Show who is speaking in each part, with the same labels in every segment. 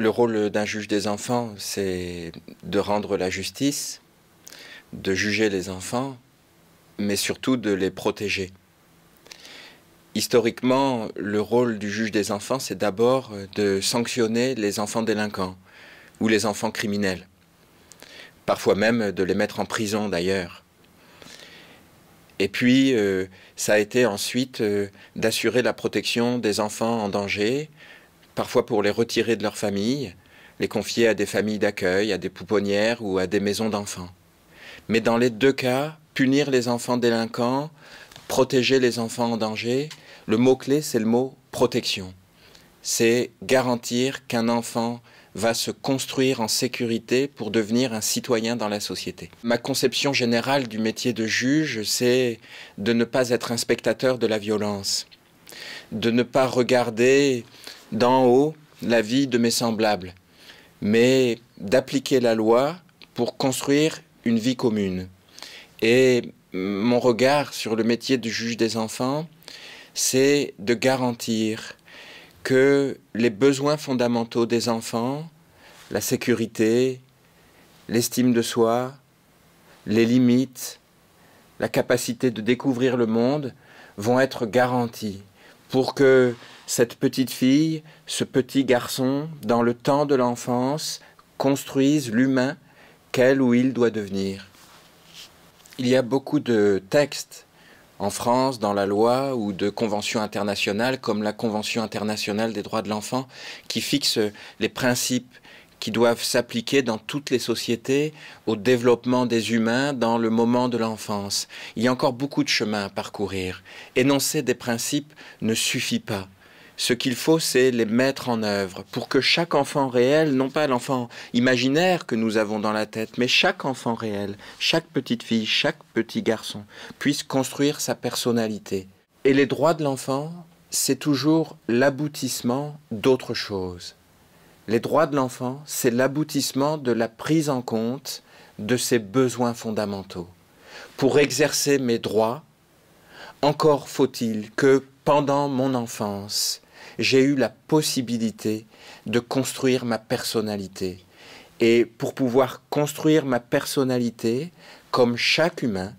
Speaker 1: le rôle d'un juge des enfants, c'est de rendre la justice, de juger les enfants, mais surtout de les protéger. Historiquement, le rôle du juge des enfants, c'est d'abord de sanctionner les enfants délinquants ou les enfants criminels, parfois même de les mettre en prison d'ailleurs. Et puis, euh, ça a été ensuite euh, d'assurer la protection des enfants en danger, parfois pour les retirer de leur famille, les confier à des familles d'accueil, à des pouponnières ou à des maisons d'enfants. Mais dans les deux cas, punir les enfants délinquants, protéger les enfants en danger, le mot-clé, c'est le mot protection. C'est garantir qu'un enfant va se construire en sécurité pour devenir un citoyen dans la société. Ma conception générale du métier de juge, c'est de ne pas être un spectateur de la violence, de ne pas regarder d'en haut la vie de mes semblables, mais d'appliquer la loi pour construire une vie commune. Et mon regard sur le métier de juge des enfants, c'est de garantir que les besoins fondamentaux des enfants, la sécurité, l'estime de soi, les limites, la capacité de découvrir le monde, vont être garantis pour que cette petite fille, ce petit garçon, dans le temps de l'enfance, construisent l'humain qu'elle ou il doit devenir. Il y a beaucoup de textes en France, dans la loi ou de conventions internationales comme la Convention internationale des droits de l'enfant, qui fixent les principes qui doivent s'appliquer dans toutes les sociétés au développement des humains dans le moment de l'enfance. Il y a encore beaucoup de chemin à parcourir. Énoncer des principes ne suffit pas. Ce qu'il faut, c'est les mettre en œuvre pour que chaque enfant réel, non pas l'enfant imaginaire que nous avons dans la tête, mais chaque enfant réel, chaque petite fille, chaque petit garçon, puisse construire sa personnalité. Et les droits de l'enfant, c'est toujours l'aboutissement d'autre chose. Les droits de l'enfant, c'est l'aboutissement de la prise en compte de ses besoins fondamentaux. Pour exercer mes droits, encore faut-il que pendant mon enfance, j'ai eu la possibilité de construire ma personnalité. Et pour pouvoir construire ma personnalité, comme chaque humain,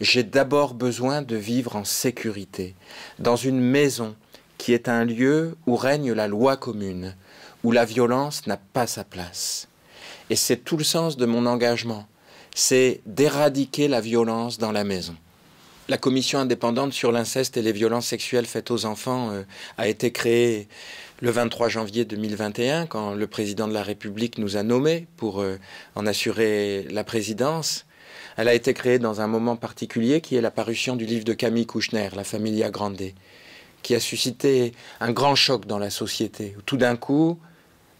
Speaker 1: j'ai d'abord besoin de vivre en sécurité, dans une maison qui est un lieu où règne la loi commune, où la violence n'a pas sa place. Et c'est tout le sens de mon engagement, c'est d'éradiquer la violence dans la maison. La commission indépendante sur l'inceste et les violences sexuelles faites aux enfants euh, a été créée le 23 janvier 2021, quand le président de la République nous a nommés pour euh, en assurer la présidence. Elle a été créée dans un moment particulier qui est la parution du livre de Camille Kouchner, La Familia Grande, qui a suscité un grand choc dans la société. Tout d'un coup,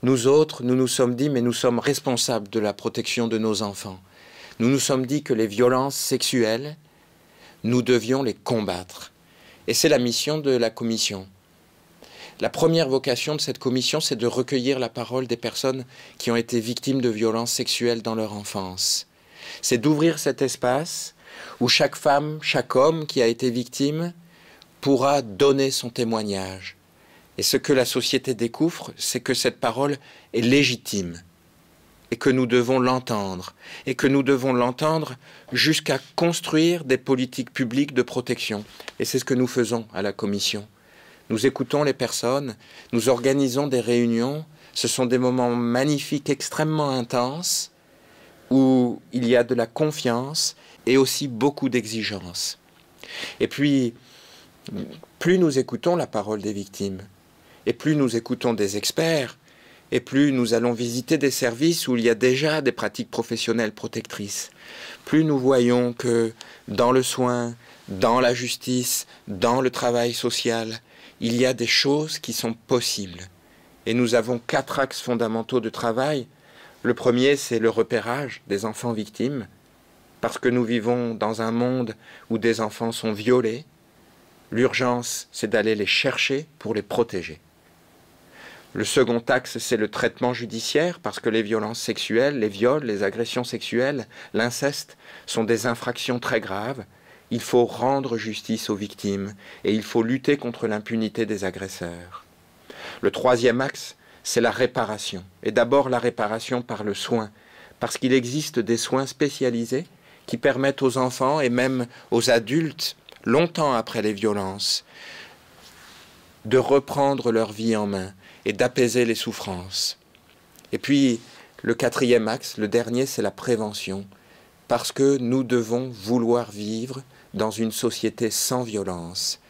Speaker 1: nous autres, nous nous sommes dit, mais nous sommes responsables de la protection de nos enfants. Nous nous sommes dit que les violences sexuelles, nous devions les combattre. Et c'est la mission de la commission. La première vocation de cette commission, c'est de recueillir la parole des personnes qui ont été victimes de violences sexuelles dans leur enfance. C'est d'ouvrir cet espace où chaque femme, chaque homme qui a été victime pourra donner son témoignage. Et ce que la société découvre, c'est que cette parole est légitime et que nous devons l'entendre, et que nous devons l'entendre jusqu'à construire des politiques publiques de protection. Et c'est ce que nous faisons à la Commission. Nous écoutons les personnes, nous organisons des réunions, ce sont des moments magnifiques, extrêmement intenses, où il y a de la confiance et aussi beaucoup d'exigences. Et puis, plus nous écoutons la parole des victimes, et plus nous écoutons des experts, et plus nous allons visiter des services où il y a déjà des pratiques professionnelles protectrices, plus nous voyons que dans le soin, dans la justice, dans le travail social, il y a des choses qui sont possibles. Et nous avons quatre axes fondamentaux de travail. Le premier, c'est le repérage des enfants victimes, parce que nous vivons dans un monde où des enfants sont violés. L'urgence, c'est d'aller les chercher pour les protéger. Le second axe, c'est le traitement judiciaire, parce que les violences sexuelles, les viols, les agressions sexuelles, l'inceste sont des infractions très graves. Il faut rendre justice aux victimes et il faut lutter contre l'impunité des agresseurs. Le troisième axe, c'est la réparation, et d'abord la réparation par le soin, parce qu'il existe des soins spécialisés qui permettent aux enfants et même aux adultes, longtemps après les violences, de reprendre leur vie en main, et d'apaiser les souffrances. Et puis, le quatrième axe, le dernier, c'est la prévention, parce que nous devons vouloir vivre dans une société sans violence,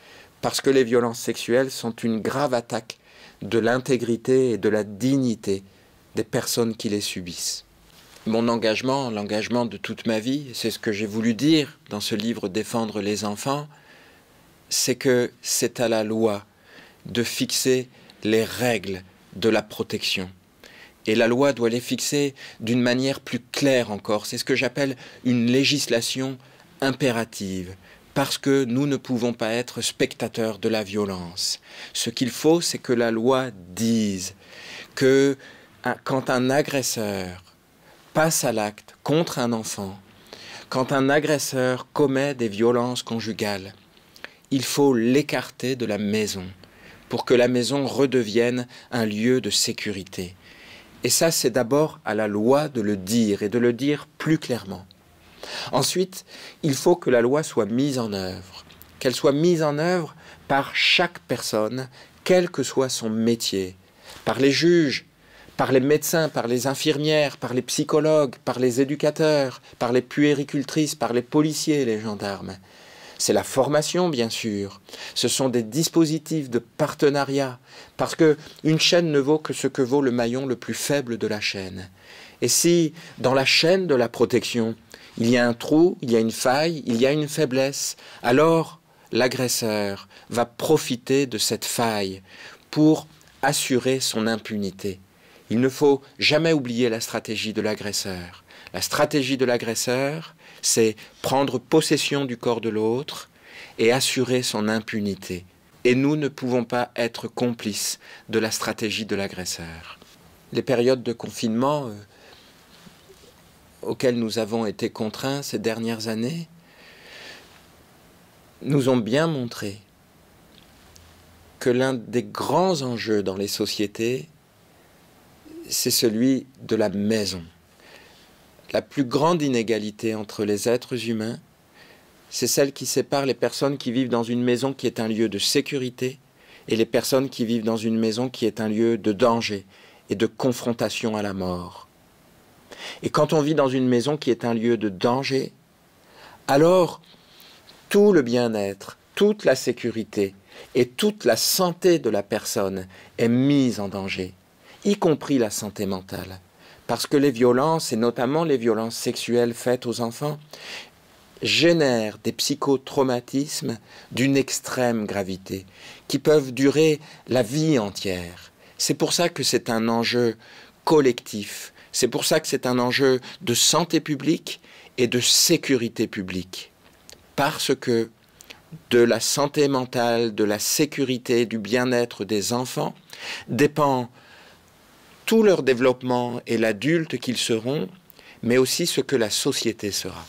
Speaker 1: parce que les violences sexuelles sont une grave attaque de l'intégrité et de la dignité des personnes qui les subissent. Mon engagement, l'engagement de toute ma vie, c'est ce que j'ai voulu dire dans ce livre Défendre les enfants, c'est que c'est à la loi de fixer les règles de la protection. Et la loi doit les fixer d'une manière plus claire encore. C'est ce que j'appelle une législation impérative, parce que nous ne pouvons pas être spectateurs de la violence. Ce qu'il faut, c'est que la loi dise que quand un agresseur passe à l'acte contre un enfant, quand un agresseur commet des violences conjugales, il faut l'écarter de la maison pour que la maison redevienne un lieu de sécurité. Et ça, c'est d'abord à la loi de le dire et de le dire plus clairement. Ensuite, il faut que la loi soit mise en œuvre, qu'elle soit mise en œuvre par chaque personne, quel que soit son métier, par les juges, par les médecins, par les infirmières, par les psychologues, par les éducateurs, par les puéricultrices, par les policiers et les gendarmes c'est la formation bien sûr, ce sont des dispositifs de partenariat, parce que une chaîne ne vaut que ce que vaut le maillon le plus faible de la chaîne. Et si dans la chaîne de la protection, il y a un trou, il y a une faille, il y a une faiblesse, alors l'agresseur va profiter de cette faille pour assurer son impunité. Il ne faut jamais oublier la stratégie de l'agresseur. La stratégie de l'agresseur, c'est prendre possession du corps de l'autre et assurer son impunité. Et nous ne pouvons pas être complices de la stratégie de l'agresseur. Les périodes de confinement euh, auxquelles nous avons été contraints ces dernières années nous ont bien montré que l'un des grands enjeux dans les sociétés, c'est celui de la maison la plus grande inégalité entre les êtres humains, c'est celle qui sépare les personnes qui vivent dans une maison qui est un lieu de sécurité et les personnes qui vivent dans une maison qui est un lieu de danger et de confrontation à la mort. Et quand on vit dans une maison qui est un lieu de danger, alors tout le bien-être, toute la sécurité et toute la santé de la personne est mise en danger, y compris la santé mentale parce que les violences, et notamment les violences sexuelles faites aux enfants, génèrent des psychotraumatismes d'une extrême gravité, qui peuvent durer la vie entière. C'est pour ça que c'est un enjeu collectif, c'est pour ça que c'est un enjeu de santé publique et de sécurité publique, parce que de la santé mentale, de la sécurité, du bien-être des enfants dépend tout leur développement et l'adulte qu'ils seront, mais aussi ce que la société sera.